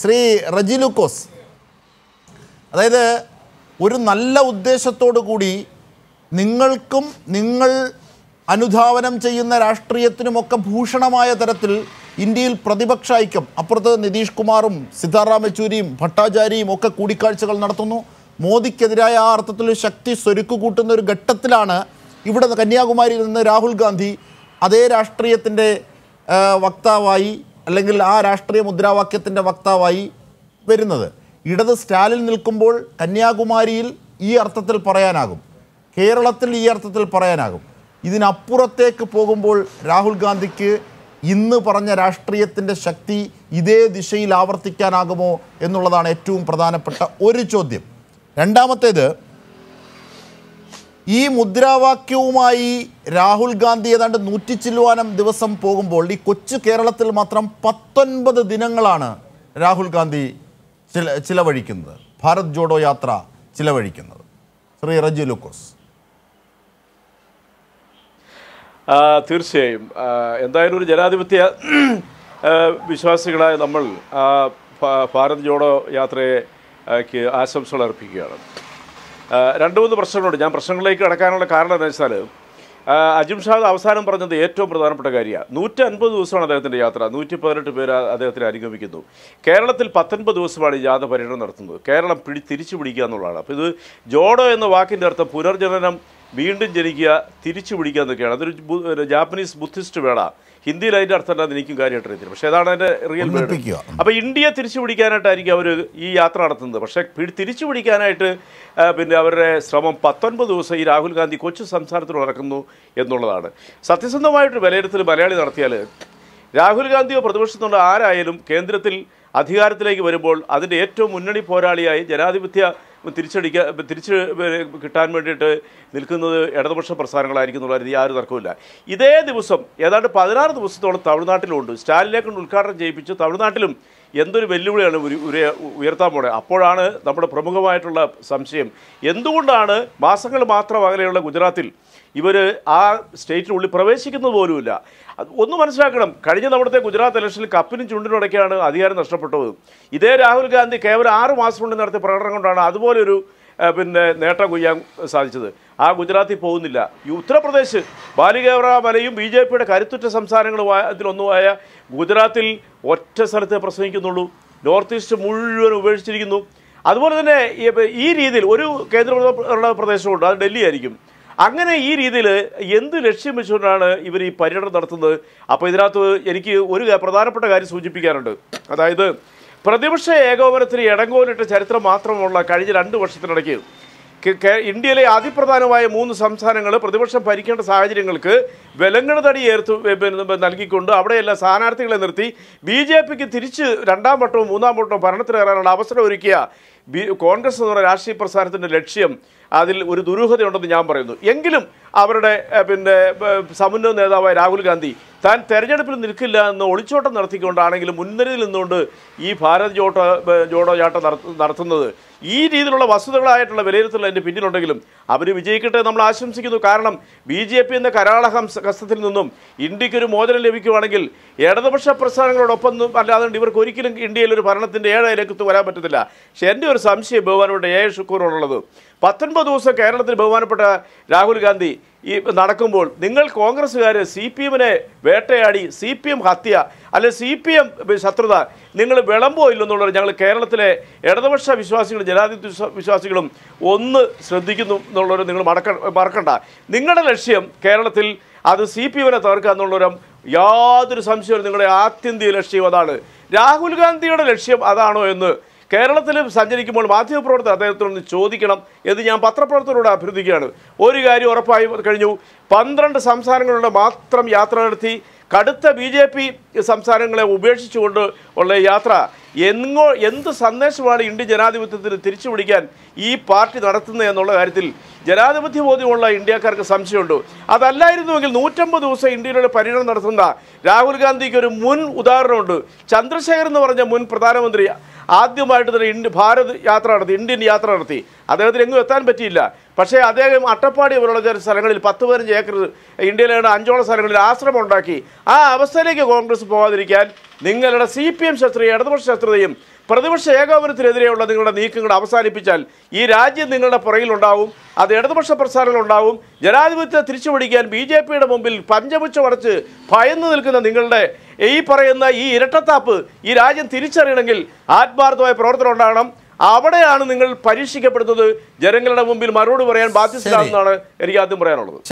ശ്രീ റജിലുക്കോസ് അതായത് ഒരു നല്ല ഉദ്ദേശത്തോടു കൂടി നിങ്ങൾക്കും നിങ്ങൾ അനുധാവനം ചെയ്യുന്ന രാഷ്ട്രീയത്തിനുമൊക്കെ ഭൂഷണമായ തരത്തിൽ ഇന്ത്യയിൽ പ്രതിപക്ഷ ഐക്യം അപ്പുറത്ത് നിതീഷ് കുമാറും സീതാറാം യെച്ചൂരിയും ഭട്ടാചാര്യയും ഒക്കെ കൂടിക്കാഴ്ചകൾ നടത്തുന്നു മോദിക്കെതിരായ ആ അർത്ഥത്തിൽ ശക്തി സ്വരുക്കു കൂട്ടുന്ന ഒരു ഘട്ടത്തിലാണ് ഇവിടെ കന്യാകുമാരിയിൽ നിന്ന് രാഹുൽ ഗാന്ധി അതേ രാഷ്ട്രീയത്തിൻ്റെ വക്താവായി അല്ലെങ്കിൽ ആ രാഷ്ട്രീയ മുദ്രാവാക്യത്തിൻ്റെ വക്താവായി വരുന്നത് ഇടത് സ്റ്റാലിൻ നിൽക്കുമ്പോൾ കന്യാകുമാരിയിൽ ഈ അർത്ഥത്തിൽ പറയാനാകും കേരളത്തിൽ ഈ അർത്ഥത്തിൽ പറയാനാകും ഇതിനപ്പുറത്തേക്ക് പോകുമ്പോൾ രാഹുൽ ഗാന്ധിക്ക് ഇന്ന് പറഞ്ഞ രാഷ്ട്രീയത്തിൻ്റെ ശക്തി ഇതേ ദിശയിൽ ആവർത്തിക്കാനാകുമോ എന്നുള്ളതാണ് ഏറ്റവും പ്രധാനപ്പെട്ട ഒരു ചോദ്യം രണ്ടാമത്തേത് ഈ മുദ്രാവാക്യവുമായി രാഹുൽ ഗാന്ധി ഏതാണ്ട് നൂറ്റി ചില്ലുവാനം ദിവസം പോകുമ്പോൾ ഈ കൊച്ചു കേരളത്തിൽ മാത്രം പത്തൊൻപത് ദിനങ്ങളാണ് രാഹുൽ ഗാന്ധി ചില ചിലവഴിക്കുന്നത് ഭാരത് ജോഡോ യാത്ര ചിലവഴിക്കുന്നത് ശ്രീ റജി ലുക്കോസ് തീർച്ചയായും എന്തായാലും ഒരു ജനാധിപത്യ വിശ്വാസികളായ നമ്മൾ ഭാരത് ജോഡോ യാത്രയെ ആശംസകൾ അർപ്പിക്കുകയാണ് രണ്ട് മൂന്ന് പ്രശ്നങ്ങളുണ്ട് ഞാൻ പ്രശ്നങ്ങളിലേക്ക് കടക്കാനുള്ള കാരണം എന്താ വെച്ചാൽ അജിം ഷാദ് അവസാനം പറഞ്ഞത് ഏറ്റവും പ്രധാനപ്പെട്ട കാര്യമാണ് നൂറ്റി അൻപത് ദിവസമാണ് അദ്ദേഹത്തിൻ്റെ യാത്ര നൂറ്റി പതിനെട്ട് പേര് അദ്ദേഹത്തിന് അനുഗമിക്കുന്നു കേരളത്തിൽ പത്തൊൻപത് ദിവസമാണ് ഈ യാത്ര പര്യടനം നടത്തുന്നത് കേരളം പിടി തിരിച്ചു പിടിക്കുക എന്നുള്ളതാണ് അപ്പോൾ ഇത് ജോഡോ എന്ന വാക്കിൻ്റെ അർത്ഥം പുനർജനനം വീണ്ടും ജനിക്കുക തിരിച്ചു പിടിക്കുക എന്നൊക്കെയാണ് അതൊരു ജാപ്പനീസ് ബുദ്ധിസ്റ്റ് വേള ഹിന്ദിയിൽ അതിൻ്റെ അർത്ഥം എന്താണെന്ന് എനിക്കും കാര്യമായിട്ട് അറിയത്തില്ല പക്ഷേ അതാണ് അതിൻ്റെ റിയൽ അപ്പോൾ ഇന്ത്യയെ തിരിച്ചു പിടിക്കാനായിട്ടായിരിക്കും അവർ ഈ യാത്ര നടത്തുന്നത് പക്ഷേ തിരിച്ചു പിടിക്കാനായിട്ട് പിന്നെ അവരുടെ ശ്രമം പത്തൊൻപത് ദിവസം ഈ രാഹുൽ ഗാന്ധി കൊച്ചു സംസ്ഥാനത്തിൽ നടക്കുന്നു എന്നുള്ളതാണ് സത്യസന്ധമായിട്ട് വിലയിരുത്തൽ മലയാളി നടത്തിയാൽ രാഹുൽ ഗാന്ധിയോ പ്രതിപക്ഷത്തുള്ള ആരായാലും കേന്ദ്രത്തിൽ അധികാരത്തിലേക്ക് വരുമ്പോൾ അതിൻ്റെ ഏറ്റവും മുന്നണി പോരാളിയായി ജനാധിപത്യ തിരിച്ചടിക്കാൻ തിരിച്ച് കിട്ടാൻ വേണ്ടിയിട്ട് നിൽക്കുന്നത് ഇടതുപക്ഷ പ്രസ്ഥാനങ്ങളായിരിക്കും എന്നുള്ള രീതി ആരും തർക്കമില്ല ഇതേ ദിവസം ഏതാണ്ട് പതിനാറ് ദിവസത്തോളം തമിഴ്നാട്ടിലുണ്ട് സ്റ്റാലിനെ കൊണ്ട് ഉദ്ഘാടനം ചെയ്യിപ്പിച്ച് തമിഴ്നാട്ടിലും എന്തൊരു വെല്ലുവിളിയാണ് ഉയർത്താൻ പോണേ അപ്പോഴാണ് നമ്മുടെ പ്രമുഖമായിട്ടുള്ള സംശയം എന്തുകൊണ്ടാണ് മാസങ്ങൾ മാത്രം അകലെയുള്ള ഗുജറാത്തിൽ ഇവർ ആ സ്റ്റേറ്റിനുള്ളിൽ പ്രവേശിക്കുന്നത് പോലുമില്ല ഒന്ന് മനസ്സിലാക്കണം കഴിഞ്ഞ നമ്മുടെ ഗുജറാത്ത് ഇലക്ഷനിൽ കപ്പിനും ചുണ്ടിനുടക്കിയാണ് അധികാരം നഷ്ടപ്പെട്ടത് ഇതേ രാഹുൽ ഗാന്ധി കേവലം ആറ് മാസം കൊണ്ട് നടത്തിയ പ്രകടനം കൊണ്ടാണ് അതുപോലൊരു പിന്നെ നേട്ടം കൊയ്യാൻ സാധിച്ചത് ആ ഗുജറാത്തിൽ പോകുന്നില്ല ഈ ഉത്തർപ്രദേശ് ബാലികേവറ മലയും ബി ജെ പിയുടെ കരുത്തുറ്റ സംസ്ഥാനങ്ങളുമായ അതിലൊന്നുമായ ഗുജറാത്തിൽ ഒറ്റ സ്ഥലത്തെ പ്രസംഗിക്കുന്നുള്ളൂ നോർത്ത് ഈസ്റ്റ് മുഴുവൻ ഉപേക്ഷിച്ചിരിക്കുന്നു അതുപോലെ തന്നെ ഈ രീതിയിൽ ഒരു കേന്ദ്ര പ്രദേശമുണ്ട് അത് ഡൽഹി ആയിരിക്കും അങ്ങനെ ഈ രീതിയിൽ എന്ത് ലക്ഷ്യം വെച്ചുകൊണ്ടാണ് ഇവർ ഈ പര്യടനം നടത്തുന്നത് അപ്പോൾ ഇതിനകത്ത് എനിക്ക് ഒരു പ്രധാനപ്പെട്ട കാര്യം സൂചിപ്പിക്കാനുണ്ട് അതായത് പ്രതിപക്ഷ ഏകോപനത്തിന് ഇടങ്കോലിട്ട ചരിത്രം മാത്രമുള്ള കഴിഞ്ഞ രണ്ട് വർഷത്തിനിടയ്ക്ക് ഇന്ത്യയിലെ അതിപ്രധാനമായ മൂന്ന് സംസ്ഥാനങ്ങൾ പ്രതിപക്ഷം ഭരിക്കേണ്ട സാഹചര്യങ്ങൾക്ക് വിലങ്ങണ തടി ഏർത്തു നൽകിക്കൊണ്ട് അവിടെയെല്ലാം സ്ഥാനാർത്ഥികളെ നിർത്തി ബി ജെ പിക്ക് തിരിച്ച് രണ്ടാം വട്ടവും മൂന്നാം വട്ടവും ഭരണത്തിലേറാനുള്ള അവസരം ഒരുക്കിയ ബി കോൺഗ്രസ് എന്ന് പറയുന്ന രാഷ്ട്രീയ പ്രസ്ഥാനത്തിൻ്റെ ലക്ഷ്യം അതിൽ ഒരു ദുരൂഹതയുണ്ടെന്ന് ഞാൻ പറയുന്നു എങ്കിലും അവരുടെ പിന്നെ സമുന്നത നേതാവായ രാഹുൽ ഗാന്ധി താൻ തെരഞ്ഞെടുപ്പിൽ നിൽക്കില്ല എന്ന് ഒളിച്ചോട്ടം നടത്തിക്കൊണ്ടാണെങ്കിലും മുൻനിരയിൽ നിന്നുകൊണ്ട് ഈ ഭാരത് ജോട്ട ജോഡോ ചാട്ട നടത്തുന്നത് ഈ രീതിയിലുള്ള വസ്തുതകളായിട്ടുള്ള വിലയിരുത്തൽ അതിൻ്റെ പിന്നിലുണ്ടെങ്കിലും അവർ വിജയിക്കട്ടെ നമ്മൾ ആശംസിക്കുന്നു കാരണം ബി ജെ പി എന്ന കരാള ഹസ്തത്തിൽ നിന്നും ഇന്ത്യക്കൊരു മോചനം ലഭിക്കുകയാണെങ്കിൽ ഇടതുപക്ഷ പ്രസ്ഥാനങ്ങളോടൊപ്പം അല്ലാതെ ഇവർക്ക് ഒരിക്കലും ഇന്ത്യയിൽ ഒരു ഭരണത്തിൻ്റെ ഏഴരക്കത്ത് വരാൻ പറ്റത്തില്ല പക്ഷേ എൻ്റെ ഒരു സംശയം ബഹുമാനപ്പെട്ട എ ഷുക്കൂറോടുള്ളത് പത്തൊൻപത് ദിവസം കേരളത്തിൽ ബഹുമാനപ്പെട്ട രാഹുൽ ഗാന്ധി ഈ നടക്കുമ്പോൾ നിങ്ങൾ കോൺഗ്രസ്സുകാർ സി പി എമ്മിനെ വേട്ടയാടി സി പി എം ഹത്യ അല്ലെ സി പി എം ശത്രുത നിങ്ങൾ വിളമ്പോ ഇല്ലെന്നുള്ളത് ഞങ്ങൾ കേരളത്തിലെ ഇടതുപക്ഷ വിശ്വാസികളും ജനാധിപത്യ വിശ്വാസികളും ഒന്ന് ശ്രദ്ധിക്കുന്നു എന്നുള്ളവർ നിങ്ങൾ മറക്ക മറക്കണ്ട നിങ്ങളുടെ ലക്ഷ്യം കേരളത്തിൽ അത് സി പി എമ്മിനെ തകർക്കുക എന്നുള്ളൊരു യാതൊരു സംശയവും നിങ്ങളുടെ ആത്യന്തിക ലക്ഷ്യം അതാണ് രാഹുൽ ഗാന്ധിയുടെ ലക്ഷ്യം അതാണോ എന്ന് കേരളത്തിലും സഞ്ചരിക്കുമ്പോൾ മാധ്യമപ്രവർത്തകർ അദ്ദേഹത്തിനൊന്ന് ചോദിക്കണം എന്ന് ഞാൻ പത്രപ്രവർത്തകരോട് അഭ്യർത്ഥിക്കുകയാണ് ഒരു കാര്യം ഉറപ്പായി കഴിഞ്ഞു പന്ത്രണ്ട് സംസ്ഥാനങ്ങളിലൂടെ മാത്രം യാത്ര നടത്തി കടുത്ത ബി ജെ പി സംസ്ഥാനങ്ങളെ ഉപേക്ഷിച്ചുകൊണ്ട് ഉള്ള യാത്ര എങ്ങോ എന്ത് സന്ദേശമാണ് ഇന്ത്യൻ ജനാധിപത്യത്തിന് തിരിച്ചുപിടിക്കാൻ ഈ പാർട്ടി നടത്തുന്നത് എന്നുള്ള കാര്യത്തിൽ ജനാധിപത്യ ബോധ്യമുള്ള ഇന്ത്യക്കാർക്ക് സംശയമുണ്ട് അതല്ലായിരുന്നുവെങ്കിൽ നൂറ്റമ്പത് ദിവസം ഇന്ത്യയിലൂടെ പര്യടനം നടത്തുന്ന രാഹുൽ ഗാന്ധിക്ക് ഒരു മുൻ ഉദാഹരണമുണ്ട് ചന്ദ്രശേഖർ എന്ന് പറഞ്ഞ മുൻ പ്രധാനമന്ത്രി ആദ്യമായിട്ട് തന്നെ ഇന്ത്യ ഭാരത് യാത്ര നടത്തി ഇന്ത്യൻ യാത്ര നടത്തി അദ്ദേഹത്തിന് എങ്ങും എത്താൻ പറ്റിയില്ല പക്ഷേ അദ്ദേഹം അട്ടപ്പാടി പോലുള്ള ചില സ്ഥലങ്ങളിൽ പത്ത് പതിനഞ്ച് ഏക്കർ ഇന്ത്യയിലെ അഞ്ചോളം സ്ഥലങ്ങളിൽ ആശ്രമം ഉണ്ടാക്കി ആ അവസ്ഥയിലേക്ക് കോൺഗ്രസ് പോകാതിരിക്കാൻ നിങ്ങളുടെ സി പി എം ശത്രുതയും ഇടതുപക്ഷ ശത്രുതയും പ്രതിപക്ഷ ഏകോപനത്തിനെതിരെയുള്ള നിങ്ങളുടെ നീക്കങ്ങൾ അവസാനിപ്പിച്ചാൽ ഈ രാജ്യം നിങ്ങളുടെ പുറകിലുണ്ടാവും അത് ഇടതുപക്ഷ പ്രസ്ഥാനങ്ങളുണ്ടാവും ജനാധിപത്യത്തെ തിരിച്ചുപിടിക്കാൻ ബി ജെ പിയുടെ മുമ്പിൽ പഞ്ചപുച്ച വടച്ച് ഭയന്നു നിൽക്കുന്ന നിങ്ങളുടെ ഈ പറയുന്ന ഈ ഇരട്ടത്താപ്പ് ഈ രാജ്യം തിരിച്ചറിയണമെങ്കിൽ ആത്മാർത്ഥമായ പ്രവർത്തനം ഉണ്ടാകണം അവിടെയാണ് നിങ്ങൾ പരീക്ഷിക്കപ്പെടുന്നത് ജനങ്ങളുടെ മുമ്പിൽ മറുപടി പറയാൻ ബാധ്യസ്ഥരാണെന്നാണ് എനിക്ക് ആദ്യം പറയാനുള്ളത്